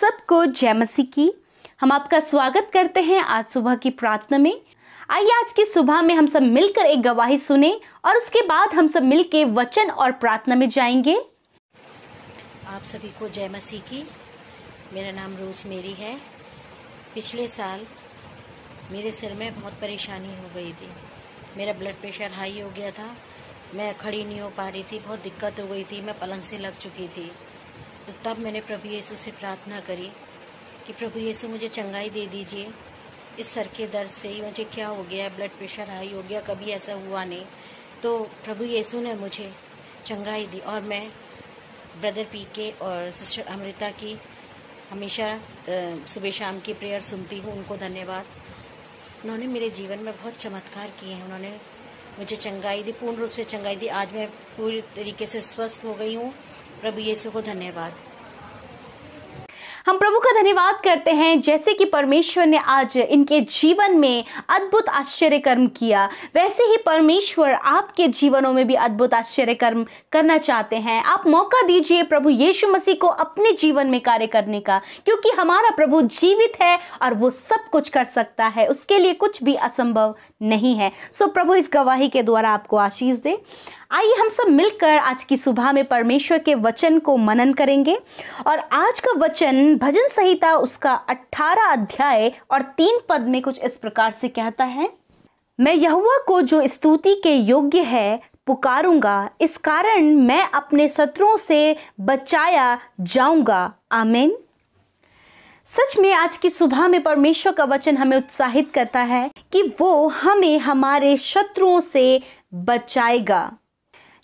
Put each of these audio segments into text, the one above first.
सबको जय मसीह की हम आपका स्वागत करते हैं आज सुबह की प्रार्थना में आइए आज की सुबह में हम सब मिलकर एक गवाही सुने और उसके बाद हम सब मिलकर वचन और प्रार्थना में जाएंगे आप सभी को जय मसीह की मेरा नाम रोज मेरी है पिछले साल मेरे सिर में बहुत परेशानी हो गई थी मेरा ब्लड प्रेशर हाई हो गया था मैं खड़ी नहीं हो पा रही थी बहुत दिक्कत हो गई थी मैं पलंग से लग चुकी थी तो तब मैंने प्रभु यीशु से प्रार्थना करी कि प्रभु यीशु मुझे चंगाई दे दीजिए इस सर के दर्द से ही मुझे क्या हो गया ब्लड प्रेशर हाई हो गया कभी ऐसा हुआ नहीं तो प्रभु यीशु ने मुझे चंगाई दी और मैं ब्रदर पी के और सिस्टर अमृता की हमेशा सुबह शाम की प्रेयर सुनती हूँ उनको धन्यवाद उन्होंने मेरे जीवन में बहुत चमत्कार किए हैं उन्होंने मुझे चंगाई दी पूर्ण रूप से चंगाई दी आज मैं पूरी तरीके से स्वस्थ हो गई हूँ प्रभु यीशु को धन्यवाद हम प्रभु का धन्यवाद करते हैं जैसे कि परमेश्वर ने आज इनके जीवन में अद्भुत आश्चर्य कर्म किया वैसे ही परमेश्वर आपके जीवनों में भी अद्भुत आश्चर्य कर्म करना चाहते हैं आप मौका दीजिए प्रभु यीशु मसीह को अपने जीवन में कार्य करने का क्योंकि हमारा प्रभु जीवित है और वो सब कुछ कर सकता है उसके लिए कुछ भी असंभव नहीं है सो प्रभु इस गवाही के द्वारा आपको आशीष दे आइए हम सब मिलकर आज की सुबह में परमेश्वर के वचन को मनन करेंगे और आज का वचन भजन संहिता उसका 18 अध्याय और तीन पद में कुछ इस प्रकार से कहता है मैं यहुआ को जो स्तुति के योग्य है पुकारूंगा इस कारण मैं अपने शत्रुओं से बचाया जाऊंगा आमीन सच में आज की सुबह में परमेश्वर का वचन हमें उत्साहित करता है कि वो हमें हमारे शत्रुओं से बचाएगा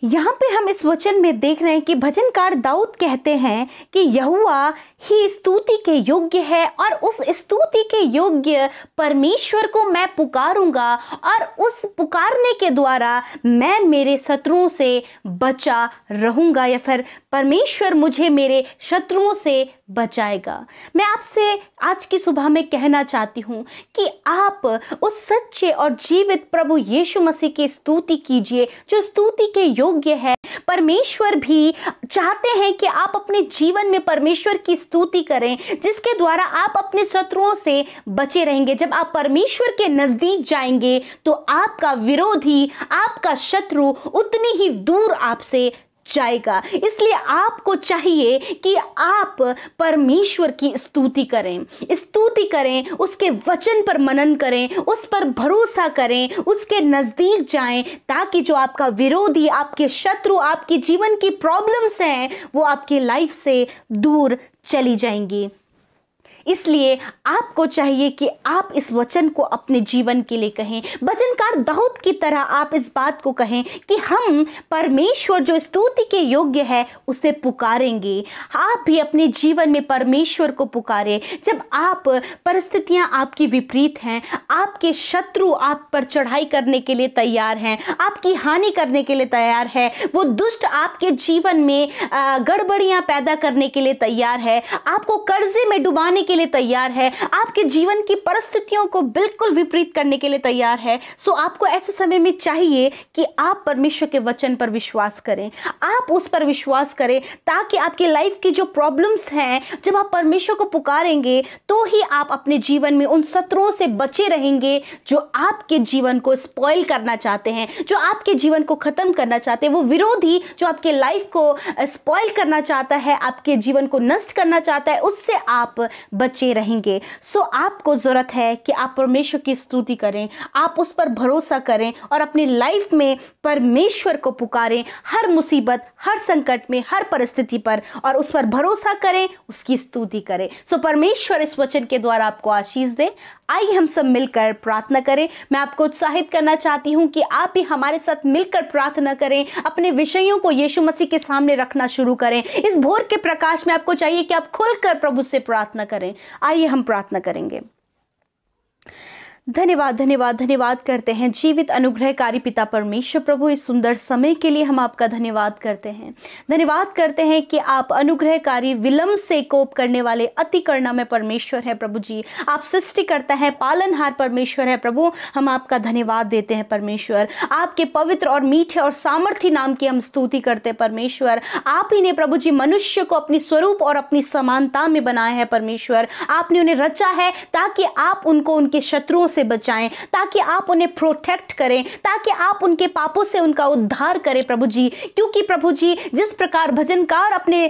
यहाँ पे हम इस वचन में देख रहे हैं कि भजनकार दाऊद कहते हैं कि यहुआ ही स्तुति के योग्य है और उस स्तुति के योग्य परमेश्वर को मैं पुकारूंगा और उस पुकारने के द्वारा मैं मेरे शत्रुओं से बचा रहूंगा या फिर परमेश्वर मुझे मेरे शत्रुओं से बचाएगा मैं आपसे आज की सुबह में कहना चाहती हूँ कि आप उस सच्चे और जीवित प्रभु यीशु मसीह की स्तुति कीजिए जो स्तुति के योग्य है परमेश्वर भी चाहते हैं कि आप अपने जीवन में परमेश्वर की स्तुति करें जिसके द्वारा आप अपने शत्रुओं से बचे रहेंगे जब आप परमेश्वर के नज़दीक जाएंगे तो आपका विरोधी आपका शत्रु उतनी ही दूर आपसे जाएगा इसलिए आपको चाहिए कि आप परमेश्वर की स्तुति करें स्तुति करें उसके वचन पर मनन करें उस पर भरोसा करें उसके नज़दीक जाएं ताकि जो आपका विरोधी आपके शत्रु आपके जीवन की प्रॉब्लम्स हैं वो आपकी लाइफ से दूर चली जाएंगी इसलिए आपको चाहिए कि आप इस वचन को अपने जीवन के लिए कहें वचनकार दाऊद की तरह आप इस बात को कहें कि हम परमेश्वर जो स्तुति के योग्य है उसे पुकारेंगे आप भी अपने जीवन में परमेश्वर को पुकारें जब आप परिस्थितियां आपकी विपरीत हैं आपके शत्रु आप पर चढ़ाई करने के लिए तैयार हैं आपकी हानि करने के लिए तैयार है वो दुष्ट आपके जीवन में गड़बड़ियां पैदा करने के लिए तैयार है आपको कर्जे में डुबाने के के लिए तैयार है आपके जीवन की परिस्थितियों को बिल्कुल विपरीत करने के लिए तैयार है सो आपको ऐसे समय में चाहिए कि आप परमेश्वर के वचन पर विश्वास करें आप उस पर विश्वास करें ताकि आपकी लाइफ की जो प्रॉब्लम्स हैं जब आप परमेश्वर को पुकारेंगे तो ही आप अपने जीवन में उन सत्रों से बचे रहेंगे जो आपके जीवन को स्पॉइल करना चाहते हैं जो आपके जीवन को ख़त्म करना चाहते हैं वो विरोधी जो आपके लाइफ को स्पॉइल करना चाहता है आपके जीवन को नष्ट करना चाहता है उससे आप बचे रहेंगे सो आपको ज़रूरत है कि आप परमेश्वर की स्तुति करें आप उस पर भरोसा करें और अपनी लाइफ में परमेश्वर को पुकारें हर मुसीबत हर संकट में हर परिस्थिति पर और उस पर भरोसा करें उसकी स्तुति करें सो परमेश्वर इस वचन के द्वारा आपको आशीष दे आइए हम सब मिलकर प्रार्थना करें मैं आपको उत्साहित करना चाहती हूँ कि आप भी हमारे साथ मिलकर प्रार्थना करें अपने विषयों को यीशु मसीह के सामने रखना शुरू करें इस भोर के प्रकाश में आपको चाहिए कि आप खुलकर प्रभु से प्रार्थना करें आइए हम प्रार्थना करेंगे धन्यवाद धन्यवाद धन्यवाद करते हैं जीवित अनुग्रहकारी पिता परमेश्वर प्रभु इस सुंदर समय के लिए हम आपका धन्यवाद करते हैं धन्यवाद करते हैं कि आप अनुग्रहकारी विलंब से कोप करने वाले अति करना में परमेश्वर है प्रभु जी आप सृष्टि करता है पालनहार परमेश्वर है प्रभु हम आपका धन्यवाद देते हैं परमेश्वर आपके पवित्र और मीठे और सामर्थ्य नाम की हम स्तुति करते हैं परमेश्वर आप ही ने प्रभु जी मनुष्य को अपनी स्वरूप और अपनी समानता में बनाया है परमेश्वर आपने उन्हें रचा है ताकि आप उनको उनके शत्रुओं से बचाएं ताकि आप उन्हें प्रोटेक्ट करें ताकि आप उनके पापों से उनका उद्धार करें प्रभु जी क्योंकि प्रभु जी जिस प्रकार भजनकार अपने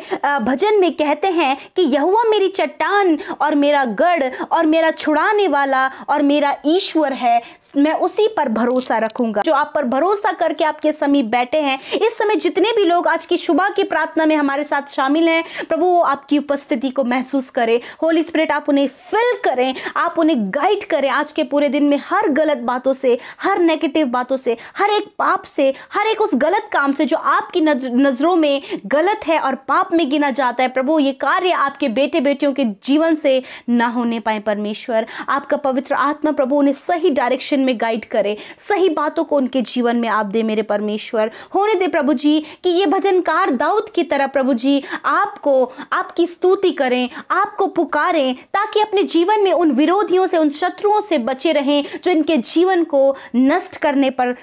भजन में कहते हैं कि यहुआ मेरी चट्टान और मेरा गढ़ और मेरा छुड़ाने वाला और मेरा ईश्वर है मैं उसी पर भरोसा रखूंगा जो आप पर भरोसा करके आपके समीप बैठे हैं इस समय जितने भी लोग आज की सुबह की प्रार्थना में हमारे साथ शामिल हैं प्रभु वो आपकी उपस्थिति को महसूस करें होली स्पिरिट आप उन्हें फिल करें आप उन्हें गाइड करें आज के पूरे दिन में हर गलत बातों से हर नेगेटिव बातों से हर एक पाप से हर एक उस गलत काम से जो आपकी नज़रों में गलत है और पाप में गिना जाता है प्रभु ये कार्य आपके बेटे बेटियों के जीवन से ना होने पाए परमेश्वर आपका पवित्र आत्मा प्रभु उन्हें सही डायरेक्शन में गाइड करे सही बातों को उनके जीवन में आप दे मेरे परमेश्वर होने दे प्रभु जी कि ये भजनकार दाऊद की तरह प्रभु जी आपको आपकी स्तुति करें आपको पुकारें ताकि अपने जीवन में उन विरोधियों से उन शत्रुओं से बच बचे रहें जो इनके जीवन को नष्ट करने पर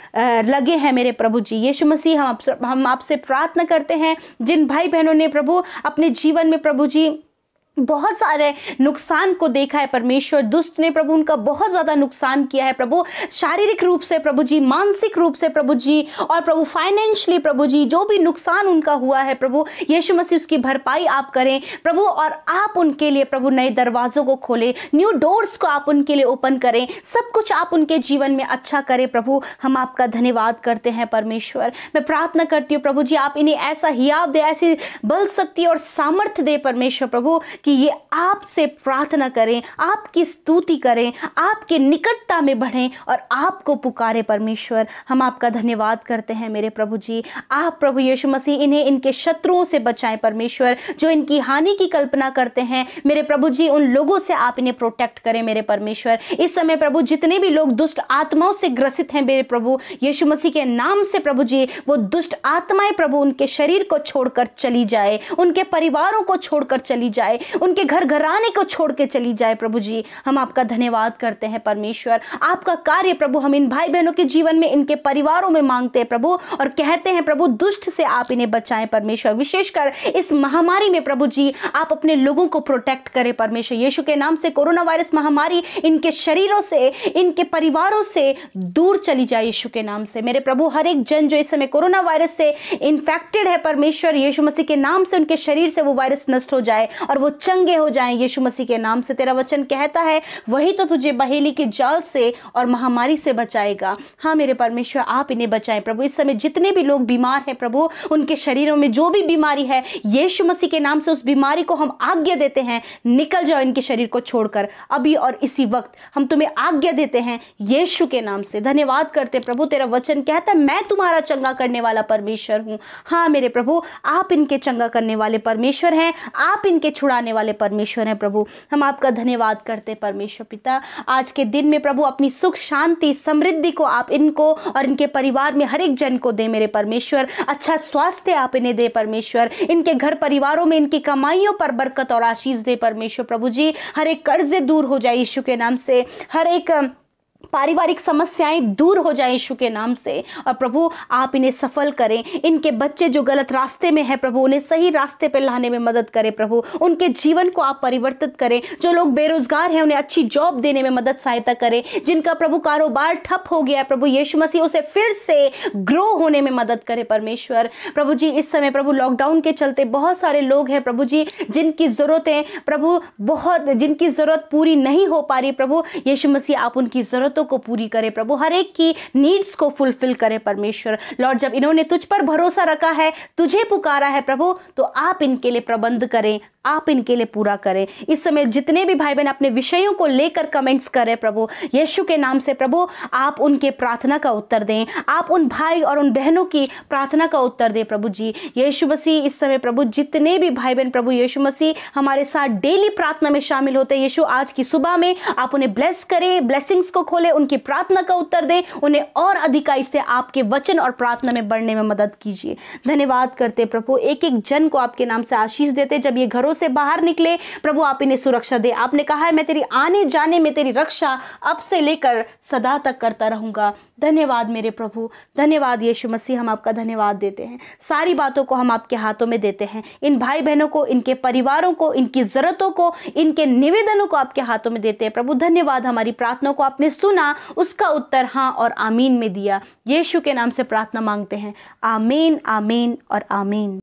लगे हैं मेरे प्रभु जी यीशु मसीह हम हम आपसे प्रार्थना करते हैं जिन भाई बहनों ने प्रभु अपने जीवन में प्रभु जी बहुत सारे नुकसान को देखा है परमेश्वर दुष्ट ने प्रभु उनका बहुत ज़्यादा नुकसान किया है प्रभु शारीरिक रूप से प्रभु जी मानसिक रूप से प्रभु जी और प्रभु फाइनेंशियली प्रभु जी जो भी नुकसान उनका हुआ है प्रभु यीशु मसीह उसकी भरपाई आप करें प्रभु और आप उनके लिए प्रभु नए दरवाज़ों को खोले न्यू डोर्स को आप उनके लिए ओपन करें सब कुछ आप उनके जीवन में अच्छा करें प्रभु हम आपका धन्यवाद करते हैं परमेश्वर मैं प्रार्थना करती हूँ प्रभु जी आप इन्हें ऐसा हियाव दे ऐसी बल शक्ति और सामर्थ्य दे परमेश्वर प्रभु कि कि ये आपसे प्रार्थना करें आपकी स्तुति करें आपके निकटता में बढ़ें और आपको पुकारे परमेश्वर हम आपका धन्यवाद करते हैं मेरे प्रभु जी आप प्रभु यीशु मसीह इन्हें इनके शत्रुओं से बचाएं परमेश्वर जो इनकी हानि की कल्पना करते हैं मेरे प्रभु जी उन लोगों से आप इन्हें प्रोटेक्ट करें मेरे परमेश्वर इस समय प्रभु जितने भी लोग दुष्ट आत्माओं से ग्रसित हैं मेरे प्रभु यीशु मसीह के नाम से प्रभु जी वो दुष्ट आत्माएं प्रभु उनके शरीर को छोड़कर चली जाए उनके परिवारों को छोड़कर चली जाए उनके घर घराने को छोड़ के चली जाए प्रभु जी हम आपका धन्यवाद करते हैं परमेश्वर आपका कार्य प्रभु हम इन भाई बहनों के जीवन में इनके परिवारों में मांगते हैं प्रभु और कहते हैं प्रभु दुष्ट से आप इन्हें बचाएं परमेश्वर विशेषकर इस महामारी में प्रभु जी आप अपने लोगों को प्रोटेक्ट करें परमेश्वर यीशु के नाम से कोरोना वायरस महामारी इनके शरीरों से इनके परिवारों से दूर चली जाए यीशु के नाम से मेरे प्रभु हर एक जन जो इस समय कोरोना वायरस से इन्फेक्टेड है परमेश्वर यीशु मसीह के नाम से उनके शरीर से वो वायरस नष्ट हो जाए और वो चंगे हो जाएं यीशु मसीह के नाम से तेरा वचन कहता है वही तो तुझे बहेली के जाल से और महामारी से बचाएगा हाँ मेरे परमेश्वर आप इन्हें बचाएं प्रभु इस समय जितने भी लोग बीमार हैं प्रभु उनके शरीरों में जो भी बीमारी है यीशु मसीह के नाम से उस बीमारी को हम आज्ञा देते हैं निकल जाओ इनके शरीर को छोड़कर अभी और इसी वक्त हम तुम्हें आज्ञा देते हैं यीशु के नाम से धन्यवाद करते प्रभु तेरा वचन कहता है मैं तुम्हारा चंगा करने वाला परमेश्वर हूँ हाँ मेरे प्रभु आप इनके चंगा करने वाले परमेश्वर हैं आप इनके छुड़ाने बनाने वाले परमेश्वर हैं प्रभु हम आपका धन्यवाद करते हैं परमेश्वर पिता आज के दिन में प्रभु अपनी सुख शांति समृद्धि को आप इनको और इनके परिवार में हर एक जन को दे मेरे परमेश्वर अच्छा स्वास्थ्य आप इन्हें दे परमेश्वर इनके घर परिवारों में इनकी कमाइयों पर बरकत और आशीष दे परमेश्वर प्रभु जी हर एक कर्ज दूर हो जाए यीशु के नाम से हर एक पारिवारिक समस्याएं दूर हो जाए यीशु के नाम से और प्रभु आप इन्हें सफल करें इनके बच्चे जो गलत रास्ते में है प्रभु उन्हें सही रास्ते पर लाने में मदद करें प्रभु उनके जीवन को आप परिवर्तित करें जो लोग बेरोजगार हैं उन्हें अच्छी जॉब देने में मदद सहायता करें जिनका प्रभु कारोबार ठप हो गया प्रभु यीशु मसीह उसे फिर से ग्रो होने में मदद करें परमेश्वर प्रभु जी इस समय प्रभु लॉकडाउन के चलते बहुत सारे लोग हैं प्रभु जी जिनकी ज़रूरतें प्रभु बहुत जिनकी ज़रूरत पूरी नहीं हो पा रही प्रभु यीशु मसीह आप उनकी ज़रूरत जरूरतों को पूरी करे प्रभु हर एक की नीड्स को फुलफिल करे परमेश्वर लॉर्ड जब इन्होंने तुझ पर भरोसा रखा है तुझे पुकारा है प्रभु तो आप इनके लिए प्रबंध करें आप इनके लिए पूरा करें इस समय जितने भी भाई बहन अपने विषयों को लेकर कमेंट्स करें प्रभु यीशु के नाम से प्रभु आप उनके प्रार्थना का उत्तर दें आप उन भाई और उन बहनों की प्रार्थना का उत्तर दें प्रभु जी यीशु मसीह इस समय प्रभु जितने भी भाई बहन प्रभु यीशु मसीह हमारे साथ डेली प्रार्थना में शामिल होते यीशु आज की सुबह में आप उन्हें ब्लेस करें ब्लेसिंग्स को खोलें उनकी प्रार्थना का उत्तर दें उन्हें और अधिकाई से आपके वचन और प्रार्थना में बढ़ने में मदद कीजिए धन्यवाद करते प्रभु एक एक जन को आपके नाम से आशीष देते जब ये घरों से बाहर निकले प्रभु आप इन्हें सुरक्षा दे आपने कहा है मैं तेरी आने जाने में तेरी रक्षा अब से लेकर सदा तक करता रहूंगा धन्यवाद मेरे प्रभु धन्यवाद यीशु मसीह हम आपका धन्यवाद देते हैं सारी बातों को हम आपके हाथों में देते हैं इन भाई बहनों को इनके परिवारों को इनकी ज़रूरतों को इनके निवेदनों को आपके हाथों में देते हैं प्रभु धन्यवाद हमारी प्रार्थना को आपने सुना उसका उत्तर हाँ और आमीन में दिया यीशु के नाम से प्रार्थना मांगते हैं आमीन आमीन और आमीन